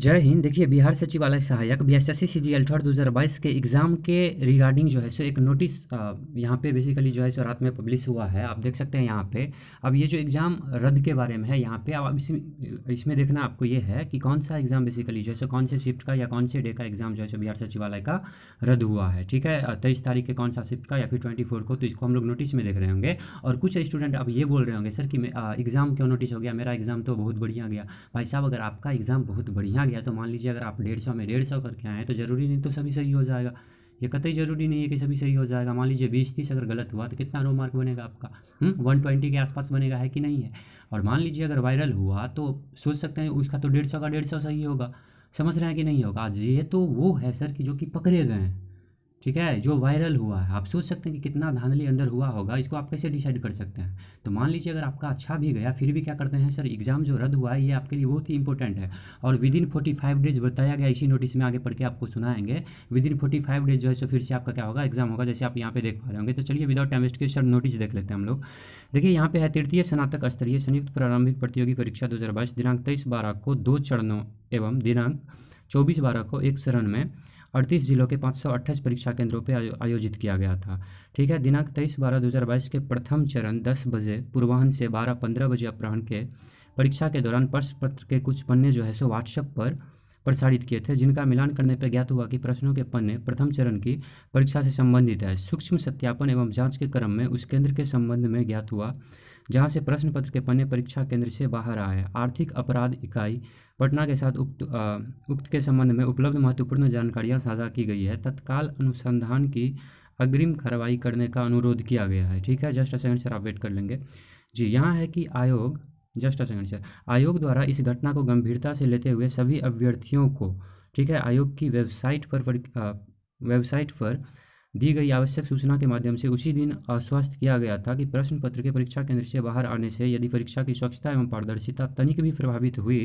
जय हिंद देखिए बिहार सचिवालय सहायक B S S C C G third दो हज़ार बाईस के एग्ज़ाम के रिगार्डिंग जो है सो एक नोटिस यहाँ पे बेसिकली जो है सो रात में पब्लिश हुआ है आप देख सकते हैं यहाँ पे अब ये जो एग्ज़ाम रद्द के बारे में है यहाँ पे अब इसमें इसमें देखना आपको ये है कि कौन सा एग्ज़ाम बेसिकली जो है सो कौन से शिफ्ट का या कौन से डे का एग्ज़ाम जो है सो बिहार सचिवालय का रद्द हुआ है ठीक है तेईस तारीख के कौन सा शिफ्ट का या फिर ट्वेंटी फोर को तो इसको हम लोग नोटिस में देख रहे होंगे और कुछ स्टूडेंट अब ये बोल रहे होंगे सर कि एग्ज़ाम क्यों नोटिस हो गया मेरा एग्ज़ाम तो बहुत बढ़िया गया भाई साहब अगर आपका एग्ज़ाम बहुत बढ़िया चला गया तो मान लीजिए अगर आप डेढ़ सौ में डेढ़ सौ करके आएँ तो ज़रूरी नहीं तो सभी सही हो जाएगा ये कतई ज़रूरी नहीं है कि सभी सही हो जाएगा मान लीजिए बीस तीस अगर गलत हुआ तो कितना रो मार्क बनेगा आपका हम्म, वन ट्वेंटी के आसपास बनेगा है कि नहीं है और मान लीजिए अगर वायरल हुआ तो सोच सकते हैं उसका तो डेढ़ सौ का डेढ़ सौ सही होगा समझ रहे हैं कि नहीं होगा आज ये तो वो है सर कि जो कि पकड़े गए हैं ठीक है जो वायरल हुआ है आप सोच सकते हैं कि कितना धांधली अंदर हुआ होगा इसको आप कैसे डिसाइड कर सकते हैं तो मान लीजिए अगर आपका अच्छा भी गया फिर भी क्या करते हैं सर एग्ज़ाम जो रद्द हुआ है ये आपके लिए बहुत ही इंपॉर्टेंट है और within forty five days बताया गया इसी नोटिस में आगे पढ़ के आपको सुनाएंगे within forty five days जो है सो फिर से आपका क्या होगा एग्जाम होगा जैसे आप यहाँ पे देख पा रहे होंगे तो चलिए विदाउट टाइम वेस्ट के सर नोटिस देख लेते हैं हम लोग देखिए यहाँ पे है तृतीय स्नातक स्तरीय संयुक्त प्रारंभिक प्रतियोगी परीक्षा दो दिनांक तेईस बारह को दो चरणों एवं दिनांक चौबीस बारह को एक शरण में अड़तीस जिलों के पाँच परीक्षा केंद्रों पर आयोजित किया गया था ठीक है दिनांक तेईस बारह दो के प्रथम चरण दस बजे पूर्वाहन से बारह पंद्रह बजे अपराहन के परीक्षा के दौरान प्रश्न पत्र के कुछ पन्ने जो है सो व्हाट्सएप पर प्रसारित किए थे जिनका मिलान करने पर ज्ञात हुआ कि प्रश्नों के पन्ने प्रथम चरण की परीक्षा से संबंधित है सूक्ष्म सत्यापन एवं जांच के क्रम में उस केंद्र के संबंध में ज्ञात हुआ जहां से प्रश्न पत्र के पन्ने परीक्षा केंद्र से बाहर आए आर्थिक अपराध इकाई पटना के साथ उक्त आ, उक्त के संबंध में उपलब्ध महत्वपूर्ण जानकारियां साझा की गई है तत्काल अनुसंधान की अग्रिम कार्रवाई करने का अनुरोध किया गया है ठीक है जस्ट अ सेकंड सर आप वेट कर लेंगे जी यहाँ है कि आयोग जस्ट अ सेकंड सर आयोग द्वारा इस घटना को गंभीरता से लेते हुए सभी अभ्यर्थियों को ठीक है आयोग की वेबसाइट पर, पर आ, वेबसाइट पर दी गई आवश्यक सूचना के माध्यम से उसी दिन आश्वस्त किया गया था कि प्रश्न पत्र के परीक्षा केंद्र से बाहर आने से यदि परीक्षा की स्वच्छता एवं पारदर्शिता तनिक भी प्रभावित हुई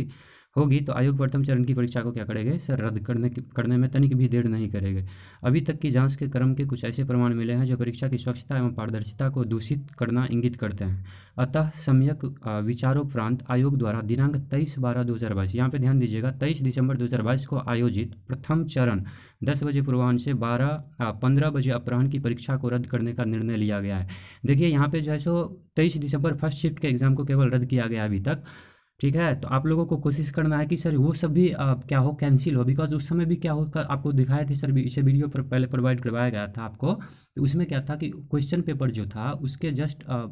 होगी तो आयोग प्रथम चरण की परीक्षा को क्या करेगा सर रद्द करने करने में तनिक भी देर नहीं करेगा अभी तक की जांच के क्रम के कुछ ऐसे प्रमाण मिले हैं जो परीक्षा की स्वच्छता एवं पारदर्शिता को दूषित करना इंगित करते हैं अतः सम्यक विचारोपरांत आयोग द्वारा दिनांक तेईस बारह दो हज़ार बाईस यहाँ पर ध्यान दीजिएगा तेईस दिसंबर दो हज़ार बाईस को आयोजित प्रथम चरण दस बजे पूर्वाहन से बारह पंद्रह बजे अपराह्न की परीक्षा को रद्द करने का निर्णय लिया गया है देखिए यहाँ पे जो है सो तेईस दिसंबर फर्स्ट शिफ्ट के एग्ज़ाम को केवल रद्द किया गया अभी तक ठीक है तो आप लोगों को कोशिश करना है कि सर वो सब भी आ, क्या हो कैंसिल हो बिकॉज उस समय भी क्या हो कर, आपको दिखाए थे सर इसे वीडियो पर पहले प्रोवाइड करवाया गया था आपको तो उसमें क्या था कि क्वेश्चन पेपर जो था उसके जस्ट आ, आ,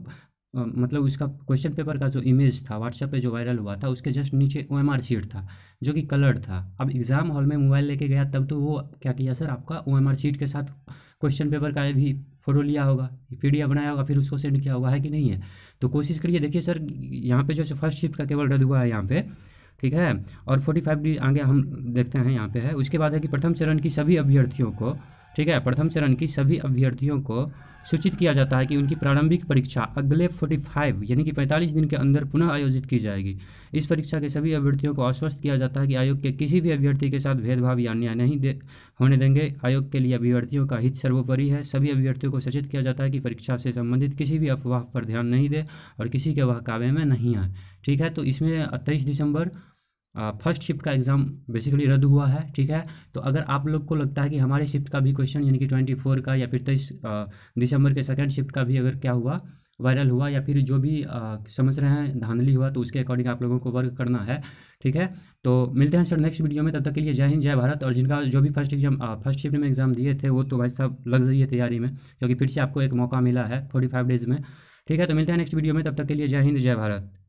मतलब उसका क्वेश्चन पेपर का जो इमेज था व्हाट्सएप पे जो वायरल हुआ था उसके जस्ट नीचे ओ एम शीट था जो कि कलर्ड था अब एग्ज़ाम हॉल में मोबाइल लेके गया तब तो वो क्या किया सर आपका ओ एम शीट के साथ क्वेश्चन पेपर का भी फोटो लिया होगा एफ बनाया होगा फिर उसको सेंड किया होगा है कि नहीं है तो कोशिश करिए देखिए सर यहाँ पे जो फर्स्ट शिफ्ट का केवल रद्द हुआ है यहाँ पे ठीक है और फोर्टी फाइव आगे हम देखते हैं यहाँ पे है उसके बाद है कि प्रथम चरण की सभी अभ्यर्थियों को ठीक है प्रथम चरण की सभी अभ्यर्थियों को सूचित किया जाता है कि उनकी प्रारंभिक परीक्षा अगले 45 यानी कि 45 दिन के अंदर पुनः आयोजित की जाएगी इस परीक्षा के सभी अभ्यर्थियों को आश्वस्त किया जाता है कि आयोग के किसी भी अभ्यर्थी के साथ भेदभाव या अन्याय नहीं दे, होने देंगे आयोग के लिए अभ्यर्थियों का हित सर्वोपरि है सभी अभ्यर्थियों को सचेत किया जाता है कि परीक्षा से संबंधित किसी भी अफवाह पर ध्यान नहीं दे और किसी के वह में नहीं आए ठीक है तो इसमें तेईस दिसंबर फर्स्ट शिफ्ट का एग्ज़ाम बेसिकली रद्द हुआ है ठीक है तो अगर आप लोग को लगता है कि हमारे शिफ्ट का भी क्वेश्चन यानी कि ट्वेंटी फोर का या फिर तेईस दिसंबर के सेकेंड शिफ्ट का भी अगर क्या हुआ वायरल हुआ या फिर जो भी आ, समझ रहे हैं धांधली हुआ तो उसके अकॉर्डिंग आप लोगों को वर्क करना है ठीक है तो मिलते हैं सर नेक्स्ट वीडियो में तब तक के लिए जय हिंद जय भारत और जिनका जो भी फर्स्ट एग्जाम फर्स्ट शिफ्ट में एग्जाम दिए थे वो तो भाई साहब लग रही है तैयारी में क्योंकि फिर से आपको एक मौका मिला है फोर्टी फाइव डेज़ में ठीक है तो मिलते हैं नेक्स्ट वीडियो में तब तक के लिए जय हिंद जय भारत